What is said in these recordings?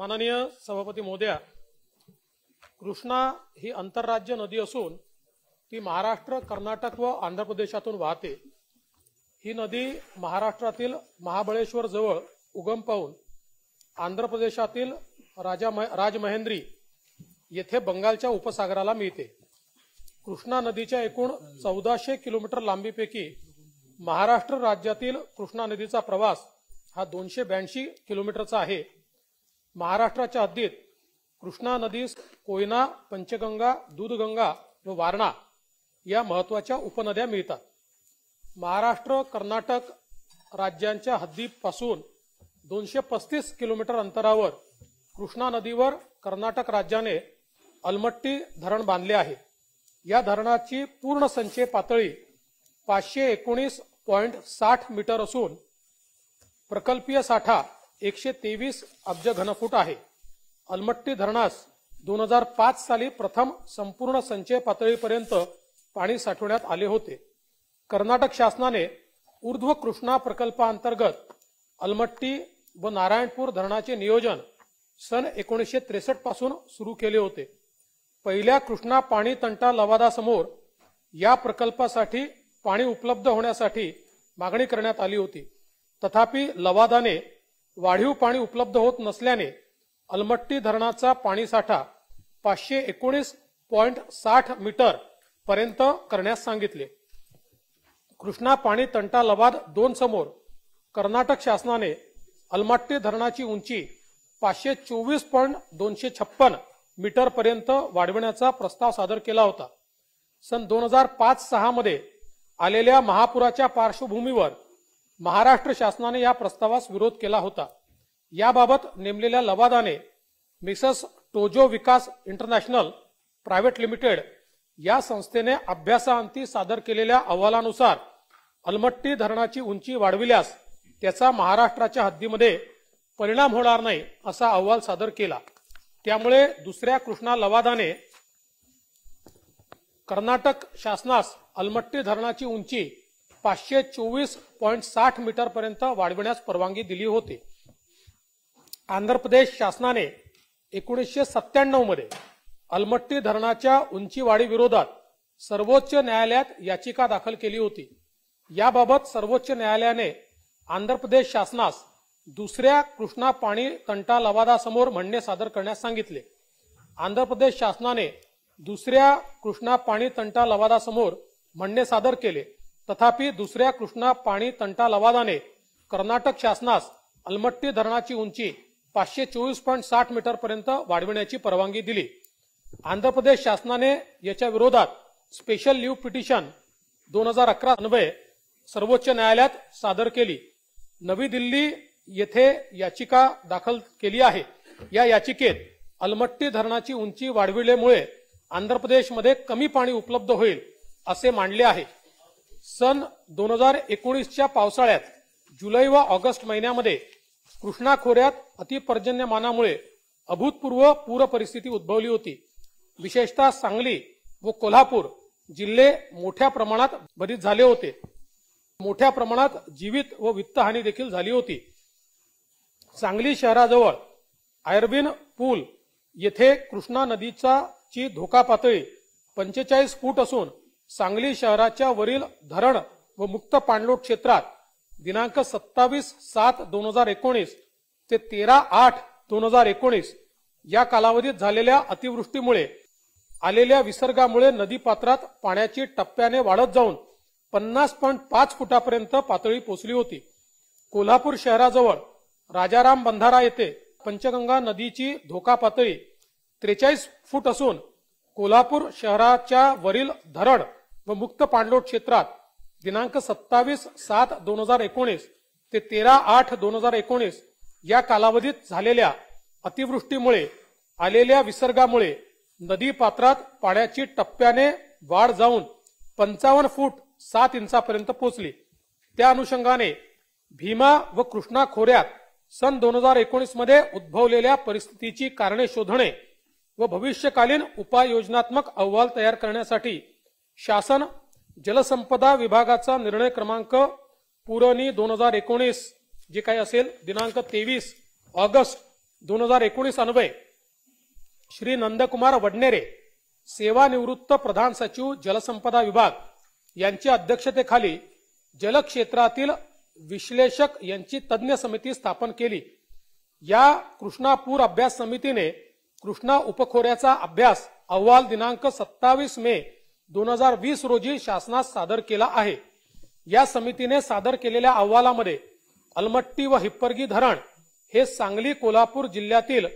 माननीय सभापती मोद्या कृष्णा ही आंतरराज्य नदी असून ती महाराष्ट्र कर्नाटक व आंध्र प्रदेशातून वाहते ही नदी महाराष्ट्रातील महाबळेश्वर जवळ उगम पाहून आंध्र प्रदेशातील राजा राजमहेंद्री येथे बंगालच्या उपसागराला मिळते कृष्णा नदीच्या एकूण चौदाशे किलोमीटर लांबीपैकी महाराष्ट्र राज्यातील कृष्णा नदीचा प्रवास हा दोनशे ब्याऐंशी किलोमीटरचा आहे महाराष्ट्राच्या हद्दीत कृष्णा नदीस कोयना पंचगंगा दूधगंगा व वारणा या महत्वाच्या उपनद्या मिळतात महाराष्ट्र कर्नाटक राज्यांच्या हद्दीपासून दोनशे पस्तीस किलोमीटर अंतरावर कृष्णा नदीवर कर्नाटक राज्याने अलमट्टी धरण बांधले आहे या धरणाची पूर्ण संचय पातळी पाचशे एकोणीस पॉईंट साठ मीटर असून प्रकल्पीय साठा एकशे तेवीस अब्ज घनफूट आहे अलमट्टी धरणास दोन हजार पाच साली प्रथम संपूर्ण संचय पातळीपर्यंत पाणी साठवण्यात आले होते कर्नाटक शासनाने ऊर्ध्व कृष्णा प्रकल्पाअंतर्गत अलमट्टी व नारायणपूर धरणाचे नियोजन सन एकोणीसशे त्रेसष्ट पासून सुरू केले होते पहिल्या कृष्णा पाणी तंटा लवादासमोर या प्रकल्पासाठी पाणी उपलब्ध होण्यासाठी मागणी करण्यात आली होती तथापि लवादाने वाढीव पाणी उपलब्ध होत नसल्याने अलमट्टी धरणाचा पाणीसाठा पाचशे एकोणीस पॉईंट साठ मीटर पर्यंत करण्यास सांगितले कृष्णा पाणी तंटा लवाद दोन समोर कर्नाटक शासनाने अलमट्टी धरणाची उंची पाचशे चोवीस पॉईंट दोनशे छप्पन मीटर पर्यंत वाढविण्याचा प्रस्ताव सादर केला होता सन दोन हजार पाच सहा मध्ये आलेल्या महापुराच्या पार्श्वभूमीवर महाराष्ट्र शासनाने या प्रस्तावास विरोध केला होता याबाबत नेमलेल्या लवादाने Mrs Tojo Vikas international private limited या संस्थेने अभ्यासाअंती सादर केलेल्या अहवालानुसार अलमट्टी धरणाची उंची वाढविल्यास त्याचा महाराष्ट्राच्या हद्दीमध्ये परिणाम होणार नाही असा अहवाल सादर केला त्यामुळे दुसऱ्या कृष्णा लवादाने कर्नाटक शासनास अलमट्टी धरणाची उंची पाचशे चोवीस पॉईंट साठ मीटर पर्यंत वाढविण्यास परवानगी दिली होती आंध्र प्रदेश शासनाने एकोणीसशे सत्त्याण्णव मध्ये अलमट्टी धरणाच्या उंची वाढीविरोधात सर्वोच्च न्यायालयात याचिका दाखल केली होती याबाबत सर्वोच्च न्यायालयाने आंध्र प्रदेश शासनास दुसऱ्या कृष्णा पाणी तंटा लवादासमोर म्हणणे सादर करण्यास सांगितले आंध्र प्रदेश शासनाने दुसऱ्या कृष्णा पाणी तंटा लवादासमोर म्हणणे सादर केले तथापि दुसऱ्या कृष्णा पाणी तंटा लवादाने कर्नाटक शासनास अलमट्टी धरणाची उंची पाचशे चोवीस पॉईंट साठ मीटर पर्यंत वाढविण्याची परवानगी दिली आंध्र प्रदेश शासनाने याच्या विरोधात स्पेशल लिव्ह पिटिशन दोन हजार अकरा अन्वये सर्वोच्च न्यायालयात सादर केली नवी दिल्ली येथे याचिका दाखल केली आहे या याचिकेत अलमट्टी धरणाची उंची वाढविल्यामुळे आंध्र प्रदेशमध्ये कमी पाणी उपलब्ध होईल असे मांडले आहे सन दोन हजार एकोणीसच्या पावसाळ्यात जुलै व ऑगस्ट महिन्यामध्ये कृष्णा खोऱ्यात अतिपर्जन्यमानामुळे अभूतपूर्व पूर परिस्थिती उद्भवली होती विशेषतः सांगली व कोल्हापूर जिल्हे मोठ्या प्रमाणात बरीच झाले होते मोठ्या प्रमाणात जीवित व वित्तहानी देखील झाली होती सांगली शहराजवळ आयर्बिन पूल येथे कृष्णा नदीचा ची धोका पातळी पंचेचाळीस फूट असून सांगली शहराच्या वरील धरण व मुक्त पाणलोट क्षेत्रात दिनांक सत्तावीस सात दोन हजार एकोणीस ते तेरा आठ दोन हजार एकोणीस या कालावधीत झालेल्या अतिवृष्टीमुळे आलेल्या विसर्गामुळे नदीपात्रात पाण्याची टप्प्याने वाढत जाऊन पन्नास पॉईंट पाच फुटापर्यंत पातळी पोचली होती कोल्हापूर शहराजवळ राजाराम बंधारा येथे पंचगंगा नदीची धोका पातळी त्रेचाळीस फूट असून कोल्हापूर शहराच्या वरील धरण व मुक्त पाणलोट क्षेत्रात दिनांक सत्तावीस सात दोन हजार एकोणीस ते तेरा आठ दोन हजार एकोणीस या कालावधीत झालेल्या अतिवृष्टीमुळे आलेल्या विसर्गामुळे नदी पात्रात पाण्याची टप्प्याने वाढ जाऊन पंचावन्न फूट सात इंचापर्यंत पोहोचली त्या अनुषंगाने भीमा व कृष्णा खोऱ्यात सन दोन हजार एकोणीस मध्ये उद्भवलेल्या परिस्थितीची कारणे शोधणे व भविष्यकालीन उपाययोजनात्मक अहवाल तयार करण्यासाठी शासन जलसंपदा विभागाचा निर्णय क्रमांक पुरणी दोन हजार एकोणीस जे काही असेल दिनांक तेवीस ऑगस्ट दोन हजार एकोणीस अन्वय श्री नंदकुमार वडनेरे सेवानिवृत्त प्रधान सचिव जलसंपदा विभाग यांच्या अध्यक्षतेखाली जलक्षेत्रातील विश्लेषक यांची तज्ज्ञ समिती स्थापन केली या कृष्णापूर अभ्यास समितीने कृष्णा उपखोऱ्याचा अभ्यास अहवाल दिनांक सत्तावीस मे दोन हजार वीस रोजी शासनास सादर केला आहे या समितीने सादर केलेल्या अहवालामध्ये अलमट्टी व हिप्परगी धरण हे सांगली कोल्हापूर जिल्ह्यातील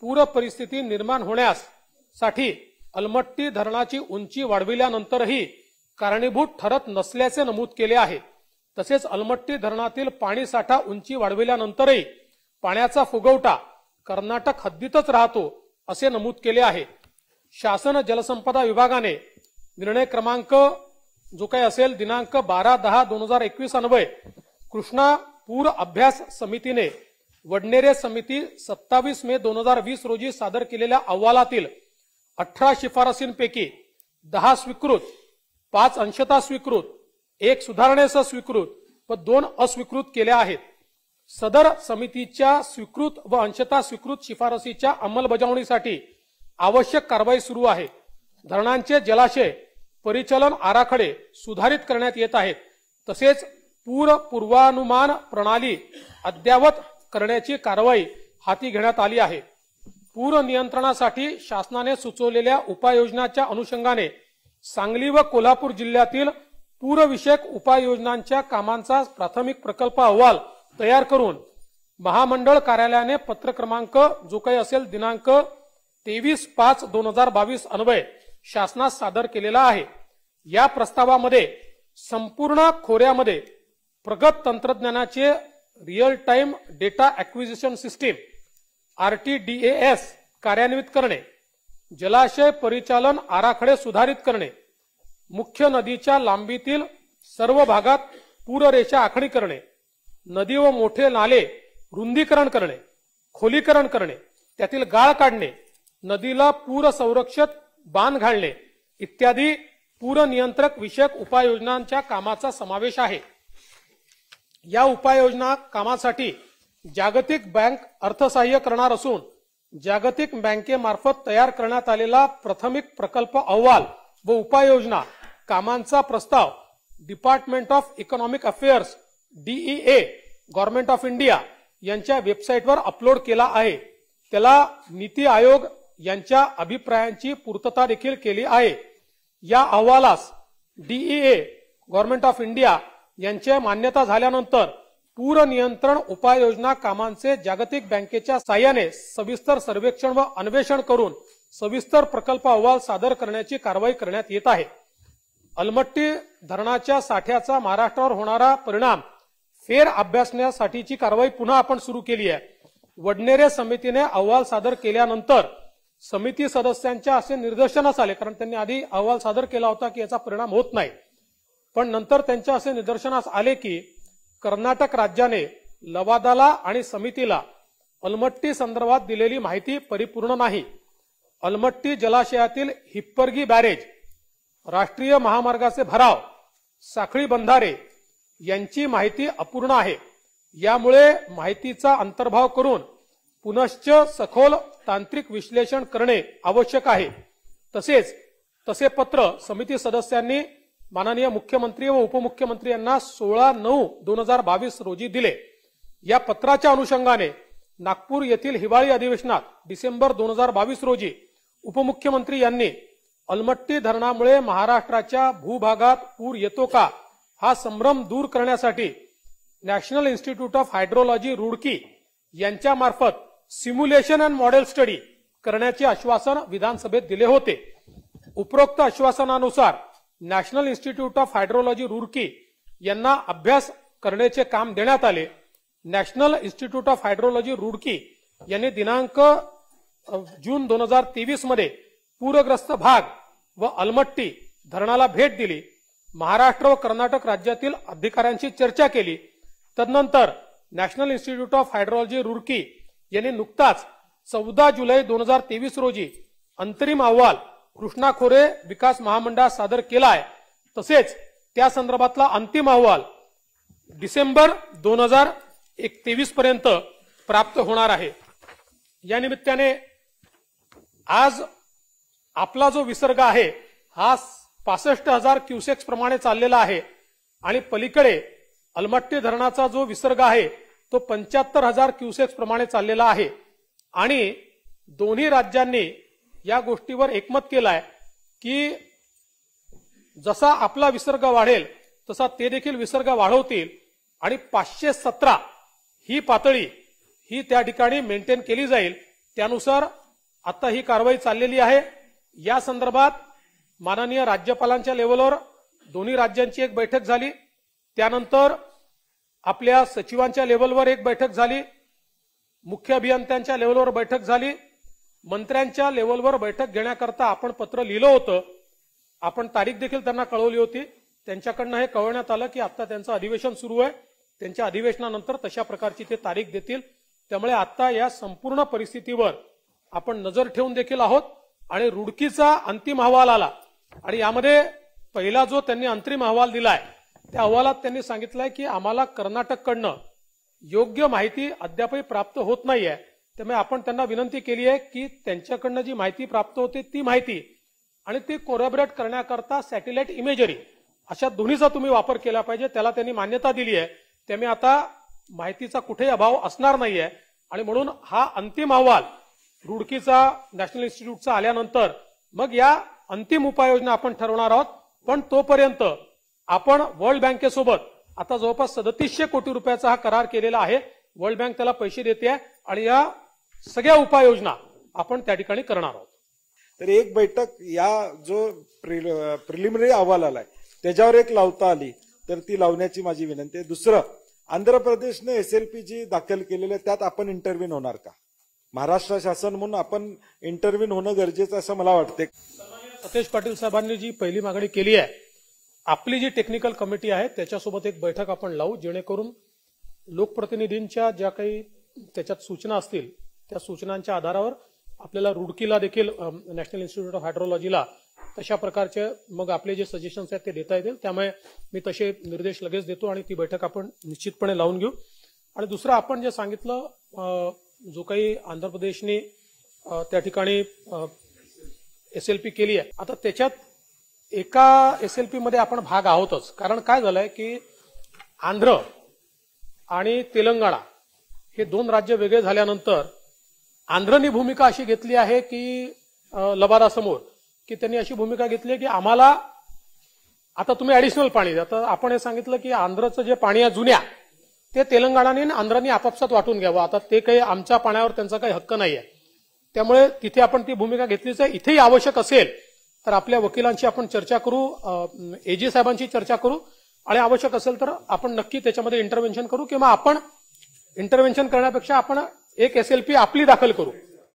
पूर परिस्थिती निर्माण होण्यास साठी अलमट्टी धरणाची उंची वाढविल्यानंतरही कारणीभूत ठरत नसल्याचे नमूद केले आहे तसेच अलमट्टी धरणातील पाणी साठा उंची वाढविल्यानंतरही पाण्याचा फुगवटा कर्नाटक हद्दीतच राहतो असे नमूद केले आहे शासन जलसंपदा विभागाने निर्णय क्रमांक जो काही असेल दिनांक बारा दहा दोन हजार एकवीस अन्वय कृष्णा पूर अभ्यास समितीने वडनेरे समिती सत्तावीस मे दोन हजार वीस रोजी सादर केलेल्या अहवालातील अठरा शिफारसींपैकी दहा स्वीकृत पाच अंशता स्वीकृत एक सुधारणेस स्वीकृत व दोन अस्वीकृत केल्या आहेत सदर समितीच्या स्वीकृत व अंशता स्वीकृत शिफारसीच्या अंमलबजावणीसाठी आवश्यक कारवाई सुरू आहे धरणांचे जलाशय परिचलन आराखडे सुधारित करण्यात येत आहेत तसेच पूर पूर्वानुमान प्रणाली अद्यावत करण्याची कारवाई हाती घेण्यात आली आहे पूर नियंत्रणासाठी शासनाने सुचवलेल्या उपाययोजनाच्या अनुषंगाने सांगली व कोल्हापूर जिल्ह्यातील पूरविषयक उपाययोजनांच्या कामांचा प्राथमिक प्रकल्प अहवाल तयार करून महामंडळ कार्यालयाने पत्र क्रमांक जो काही असेल दिनांक तेवीस पाच दोन हजार बावीस अन्वय शासनास सादर केलेला आहे या प्रस्तावामध्ये संपूर्ण खोऱ्यामध्ये प्रगत तंत्रज्ञानाचे real time data acquisition system R T D S कार्यान्वित करणे जलाशय परिचालन आराखडे सुधारित करणे मुख्य नदीच्या लांबीतील सर्व भागात पूररेषा आखणी करणे नदी व मोठे नाले रुंदीकरण करणे खोलीकरण करणे त्यातील गाळ काढणे नदीला पूर संरक्षित बांध घालणे इत्यादी पूरनियंत्रक विषयक उपाययोजनांच्या कामाचा समावेश आहे या उपाययोजना कामासाठी जागतिक बँक अर्थसहाय्य करणार असून जागतिक बँकेमार्फत तयार करण्यात आलेला प्राथमिक प्रकल्प अहवाल व उपाययोजना कामांचा प्रस्ताव department of economic affairs DEA government of India यांच्या वेबसाईटवर अपलोड केला आहे त्याला नीती आयोग यांच्या अभिप्रायांची पूर्तता देखील केली आहे या अहवालास डीईए गव्हर्नमेंट ऑफ इंडिया यांचे मान्यता झाल्यानंतर पूर नियंत्रण उपाययोजना कामांचे जागतिक बँकेच्या साह्याने सविस्तर सर्वेक्षण व अन्वेषण करून सविस्तर प्रकल्प अहवाल सादर करण्याची कारवाई करण्यात येत आहे अलमट्टी धरणाच्या साठ्याचा महाराष्ट्रावर होणारा परिणाम फेर अभ्यासण्यासाठीची कारवाई पुन्हा आपण सुरू केली आहे वडनेरे समितीने अहवाल सादर केल्यानंतर समिती सदस्यांच्या असे निदर्शनास आले कारण त्यांनी आधी अहवाल सादर केला होता की याचा परिणाम होत नाही पण नंतर त्यांच्या असे निदर्शनास आले की कर्नाटक राज्याने लवादाला आणि समितीला अलमट्टी संदर्भात दिलेली माहिती परिपूर्ण नाही अलमट्टी जलाशयातील हिप्परगी बॅरेज राष्ट्रीय महामार्गाचे भराव साखळी बंधारे यांची माहिती अपूर्ण आहे यामुळे माहितीचा अंतर्भाव करून पुनश्च सखोल तांत्रिक विश्लेषण करणे आवश्यक आहे तसेच तसे पत्र समिती सदस्यांनी माननीय मुख्यमंत्री व उपमुख्यमंत्री यांना सोळा नऊ दोन हजार बावीस रोजी दिले या पत्राच्या अनुषंगाने नागपूर येथील हिवाळी अधिवेशनात डिसेंबर दोन हजार बावीस रोजी उपमुख्यमंत्री यांनी अलमट्टी धरणामुळे महाराष्ट्राच्या भूभागात पूर येतो का हा संभ्रम दूर करण्यासाठी national institute of hydrology Roorkee यांच्यामार्फत सिम्युलेशन अँड मॉडेल स्टडी करण्याचे आश्वासन विधानसभेत दिले होते उपरोक्त आश्वासनानुसार national institute of hydrology Roorkee यांना अभ्यास करण्याचे काम देण्यात आले national institute of hydrology Roorkee यांनी दिनांक जून दोन हजार तेवीस मध्ये पूरग्रस्त भाग व अलमट्टी धरणाला भेट दिली महाराष्ट्र व कर्नाटक राज्यातील अधिकाऱ्यांशी चर्चा केली तदनंतर national institute of hydrology Roorkee यांनी नुकताच चौदा जुलै दोन हजार तेवीस रोजी अंतरिम अहवाल कृष्णा खोरे विकास महामंडळ सादर केला आहे तसेच त्या संदर्भातला अंतिम अहवाल डिसेंबर दोन हजार एक तेवीस पर्यंत प्राप्त होणार आहे या निमित्ताने आज आपला जो विसर्ग आहे हा पासष्ट हजार क्युसेक्स प्रमाणे चाललेला आहे आणि पलीकडे अलमट्टी धरणाचा जो विसर्ग आहे तो पंच्याहत्तर हजार क्युसेक्स प्रमाणे चाललेला आहे आणि दोन्ही राज्यांनी या गोष्टीवर एकमत आहे की जसा आपला विसर्ग वाढेल तसा ते देखील विसर्ग वाढवतील आणि पाचशे सतरा ही पातळी ही त्या ठिकाणी मेंटेन केली जाईल त्यानुसार आता ही कारवाई चाललेली आहे या संदर्भात माननीय राज्यपालांच्या लेवलवर दोन्ही राज्यांची एक बैठक झाली त्यानंतर आपल्या सचिवांच्या लेवलवर एक बैठक झाली मुख्य अभियंत्यांच्या लेवलवर बैठक झाली मंत्र्यांच्या लेवलवर बैठक घेण्याकरता आपण पत्र लिहिलं होतं आपण तारीख देखील त्यांना कळवली होती त्यांच्याकडनं हे कळवण्यात आलं की आता त्यांचं अधिवेशन सुरू आहे त्यांच्या अधिवेशनानंतर तशा प्रकारची ते तारीख देतील त्यामुळे आता या संपूर्ण परिस्थितीवर आपण नजर ठेवून देखील आहोत आणि रुडकीचा अंतिम अहवाल आला आणि यामध्ये पहिला जो त्यांनी अंतिम अहवाल दिलाय त्या अहवालात त्यांनी सांगितलंय की आम्हाला कर्नाटककडनं योग्य माहिती अद्यापही प्राप्त होत नाहीये त्यामुळे आपण त्यांना विनंती केली आहे की त्यांच्याकडनं जी माहिती प्राप्त होते ती माहिती आणि ती कोरॅबरेट करण्याकरता सॅटेलाइट इमेजरी अशा दोन्हीचा तुम्ही वापर केला पाहिजे त्याला त्यांनी मान्यता दिली आहे त्यामुळे आता माहितीचा कुठेही अभाव असणार नाहीये आणि म्हणून हा अंतिम अहवाल रुडकीचा नॅशनल इन्स्टिट्यूटचा आल्यानंतर मग या अंतिम उपाययोजना आपण ठरवणार आहोत पण तोपर्यंत आपण वर्ल्ड बँकेसोबत आता जवळपास सदतीसशे कोटी रुपयाचा हा करार केलेला आहे वर्ल्ड बँक त्याला पैसे देते आणि या सगळ्या उपाययोजना आपण त्या ठिकाणी करणार आहोत तर एक बैठक या जो प्रिलिमिनरी अहवाल आलाय त्याच्यावर एक लावता आली तर ती लावण्याची माझी विनंती आहे दुसरं आंध्र प्रदेशने एसएलपी जी दाखल केलेलं आहे त्यात आपण इंटरव्ह्यून होणार का महाराष्ट्र शासन म्हणून आपण इंटरव्ह्यून होणं गरजेचं असं मला वाटते सतेज पाटील साहेबांनी जी पहिली मागणी केली आहे आपली जी टेक्निकल कमिटी आहे त्याच्यासोबत एक बैठक आपण लावू जेणेकरून लोकप्रतिनिधींच्या ज्या काही त्याच्यात सूचना असतील त्या सूचनांच्या आधारावर आपल्याला रुडकीला देखील नॅशनल इन्स्टिट्यूट ऑफ हायड्रोलॉजीला तशा प्रकारचे मग आपले जे सजेशन्स आहेत ते देता येतील त्यामुळे मी तसे निर्देश लगेच देतो आणि ती बैठक आपण निश्चितपणे लावून घेऊ आणि दुसरं आपण जे सांगितलं जो काही आंध्र प्रदेशने त्या ठिकाणी एसएलपी केली आहे आता त्याच्यात एका एस एल मध्ये आपण भाग आहोतच कारण काय झालंय की आंध्र आणि तेलंगणा हे दोन राज्य वेगळे झाल्यानंतर आंध्रनी भूमिका अशी घेतली आहे की लबारासमोर की त्यांनी अशी भूमिका घेतली की आम्हाला आता तुम्ही ऍडिशनल पाणी द्या तर आपण हे सांगितलं की आंध्रचं जे पाणी आहे जुन्या ते तेलंगणाने आणि आपापसात वाटून घ्यावं आता ते काही आमच्या पाण्यावर त्यांचा काही हक्क नाही आहे त्यामुळे तिथे आपण ती भूमिका घेतलीच आहे इथेही आवश्यक असेल तर आपल्या वकिलांशी आपण चर्चा करू एजी साहेबांशी चर्चा करू आणि आवश्यक असेल तर आपण नक्की त्याच्यामध्ये इंटरव्हेन्शन करू किंवा आपण इंटरव्हेन्शन करण्यापेक्षा आपण एक एसएलपी आपली दाखल करू